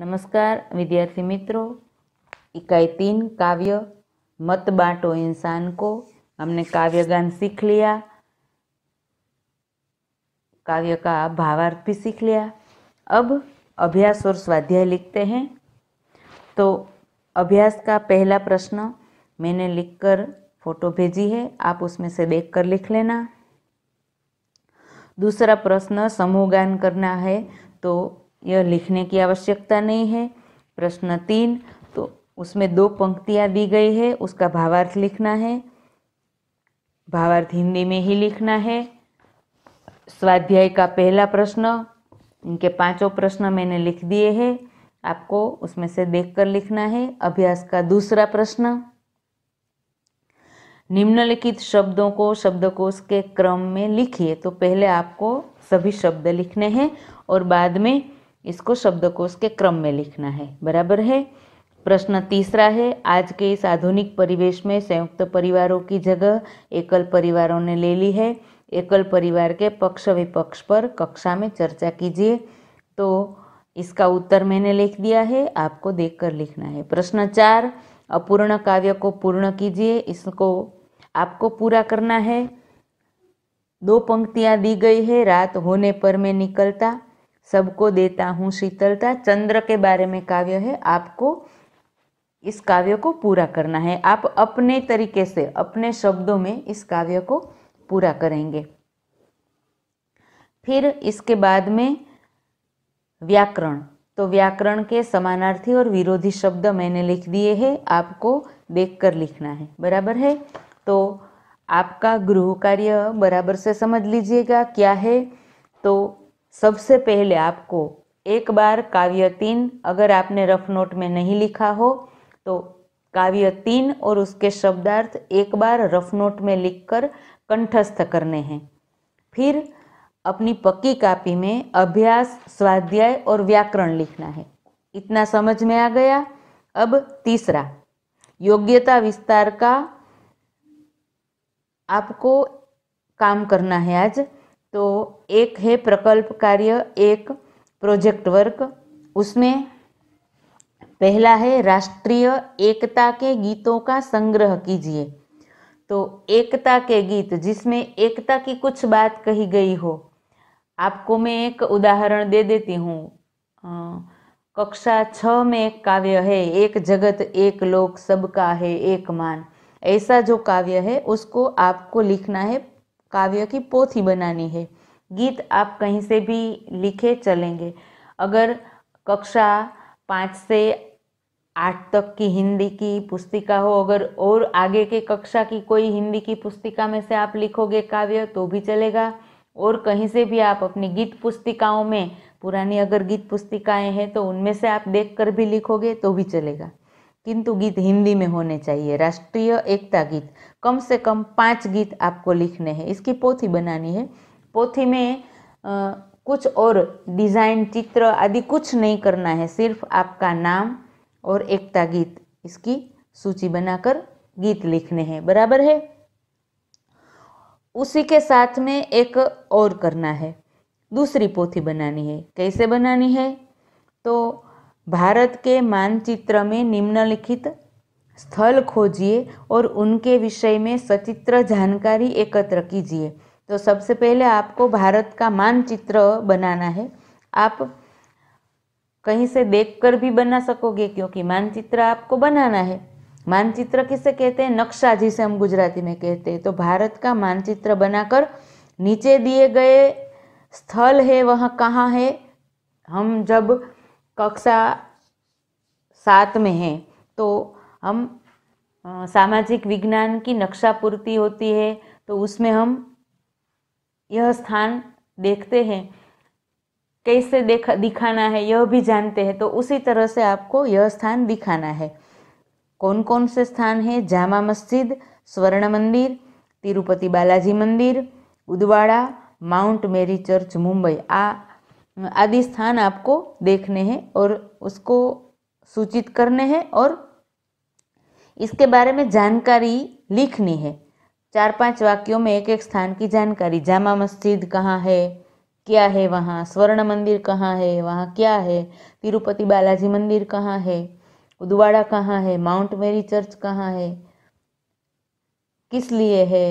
नमस्कार विद्यार्थी मित्रों इकाई तीन काव्य मत बांटो इंसान को हमने काव्य गान सीख लिया काव्य का भावार्थ भी सीख लिया अब अभ्यास और स्वाध्याय लिखते हैं तो अभ्यास का पहला प्रश्न मैंने लिखकर फोटो भेजी है आप उसमें से देख कर लिख लेना दूसरा प्रश्न समूह गान करना है तो यह लिखने की आवश्यकता नहीं है प्रश्न तीन तो उसमें दो पंक्तियाँ दी गई है उसका भावार्थ लिखना है भावार्थ हिंदी में ही लिखना है स्वाध्याय का पहला प्रश्न इनके पांचों प्रश्न मैंने लिख दिए हैं आपको उसमें से देखकर लिखना है अभ्यास का दूसरा प्रश्न निम्नलिखित शब्दों को शब्दकोश के क्रम में लिखिए तो पहले आपको सभी शब्द लिखने हैं और बाद में इसको शब्दकोश के क्रम में लिखना है बराबर है प्रश्न तीसरा है आज के इस आधुनिक परिवेश में संयुक्त परिवारों की जगह एकल परिवारों ने ले ली है एकल परिवार के पक्ष विपक्ष पर कक्षा में चर्चा कीजिए तो इसका उत्तर मैंने लिख दिया है आपको देख कर लिखना है प्रश्न चार अपूर्ण काव्य को पूर्ण कीजिए इसको आपको पूरा करना है दो पंक्तियाँ दी गई है रात होने पर मैं निकलता सबको देता हूँ शीतलता चंद्र के बारे में काव्य है आपको इस काव्य को पूरा करना है आप अपने तरीके से अपने शब्दों में इस काव्य को पूरा करेंगे फिर इसके बाद में व्याकरण तो व्याकरण के समानार्थी और विरोधी शब्द मैंने लिख दिए हैं आपको देखकर लिखना है बराबर है तो आपका गृह कार्य बराबर से समझ लीजिएगा क्या है तो सबसे पहले आपको एक बार काव्य तीन अगर आपने रफ नोट में नहीं लिखा हो तो काव्य तीन और उसके शब्दार्थ एक बार रफ नोट में लिखकर कंठस्थ करने हैं फिर अपनी पक्की कापी में अभ्यास स्वाध्याय और व्याकरण लिखना है इतना समझ में आ गया अब तीसरा योग्यता विस्तार का आपको काम करना है आज तो एक है प्रकल्प कार्य एक प्रोजेक्ट वर्क उसमें पहला है राष्ट्रीय एकता के गीतों का संग्रह कीजिए तो एकता के गीत जिसमें एकता की कुछ बात कही गई हो आपको मैं एक उदाहरण दे देती हूँ कक्षा छ में एक काव्य है एक जगत एक लोक सबका है एक मान ऐसा जो काव्य है उसको आपको लिखना है काव्य की पोथी बनानी है गीत आप कहीं से भी लिखे चलेंगे अगर कक्षा पाँच से आठ तक की हिंदी की पुस्तिका हो अगर और आगे के कक्षा की कोई हिंदी की पुस्तिका में से आप लिखोगे काव्य तो भी चलेगा और कहीं से भी आप अपनी गीत पुस्तिकाओं में पुरानी अगर गीत पुस्तिकाएं हैं तो उनमें से आप देख कर भी लिखोगे तो भी चलेगा किंतु गीत हिंदी में होने चाहिए राष्ट्रीय एकता गीत कम से कम पाँच गीत आपको लिखने हैं इसकी पोथी बनानी है पोथी में आ, कुछ और डिज़ाइन चित्र आदि कुछ नहीं करना है सिर्फ आपका नाम और एकता गीत इसकी सूची बनाकर गीत लिखने हैं बराबर है उसी के साथ में एक और करना है दूसरी पोथी बनानी है कैसे बनानी है तो भारत के मानचित्र में निम्नलिखित स्थल खोजिए और उनके विषय में सचित्र जानकारी एकत्र कीजिए तो सबसे पहले आपको भारत का मानचित्र बनाना है आप कहीं से देखकर भी बना सकोगे क्योंकि मानचित्र आपको बनाना है मानचित्र किसे कहते हैं नक्शा जिसे हम गुजराती में कहते हैं तो भारत का मानचित्र बनाकर नीचे दिए गए स्थल है वह कहाँ है हम जब कक्षा सात में है तो हम सामाजिक विज्ञान की नक्शा पूर्ति होती है तो उसमें हम यह स्थान देखते हैं कैसे देखा दिखाना है यह भी जानते हैं तो उसी तरह से आपको यह स्थान दिखाना है कौन कौन से स्थान है जामा मस्जिद स्वर्ण मंदिर तिरुपति बालाजी मंदिर Udvada Mount Mary Church Mumbai आ आदि स्थान आपको देखने हैं और उसको सूचित करने हैं और इसके बारे में जानकारी लिखनी है चार पांच वाक्यों में एक एक स्थान की जानकारी जामा मस्जिद कहाँ है क्या है वहाँ स्वर्ण मंदिर कहाँ है वहाँ क्या है तिरुपति बालाजी मंदिर कहाँ है उदवाड़ा कहाँ है माउंट मेरी चर्च कहाँ है किस लिए है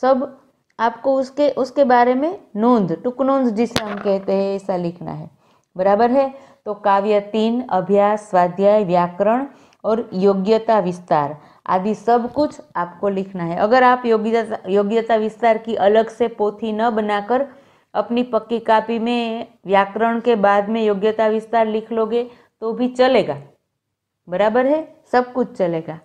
सब आपको उसके उसके बारे में नोंद टुक नोंद जिसे हम कहते हैं ऐसा लिखना है बराबर है तो काव्य तीन अभ्यास स्वाध्याय व्याकरण और योग्यता विस्तार आदि सब कुछ आपको लिखना है अगर आप योग्यता योग्यता विस्तार की अलग से पोथी न बनाकर अपनी पक्की कापी में व्याकरण के बाद में योग्यता विस्तार लिख लोगे तो भी चलेगा बराबर है सब कुछ चलेगा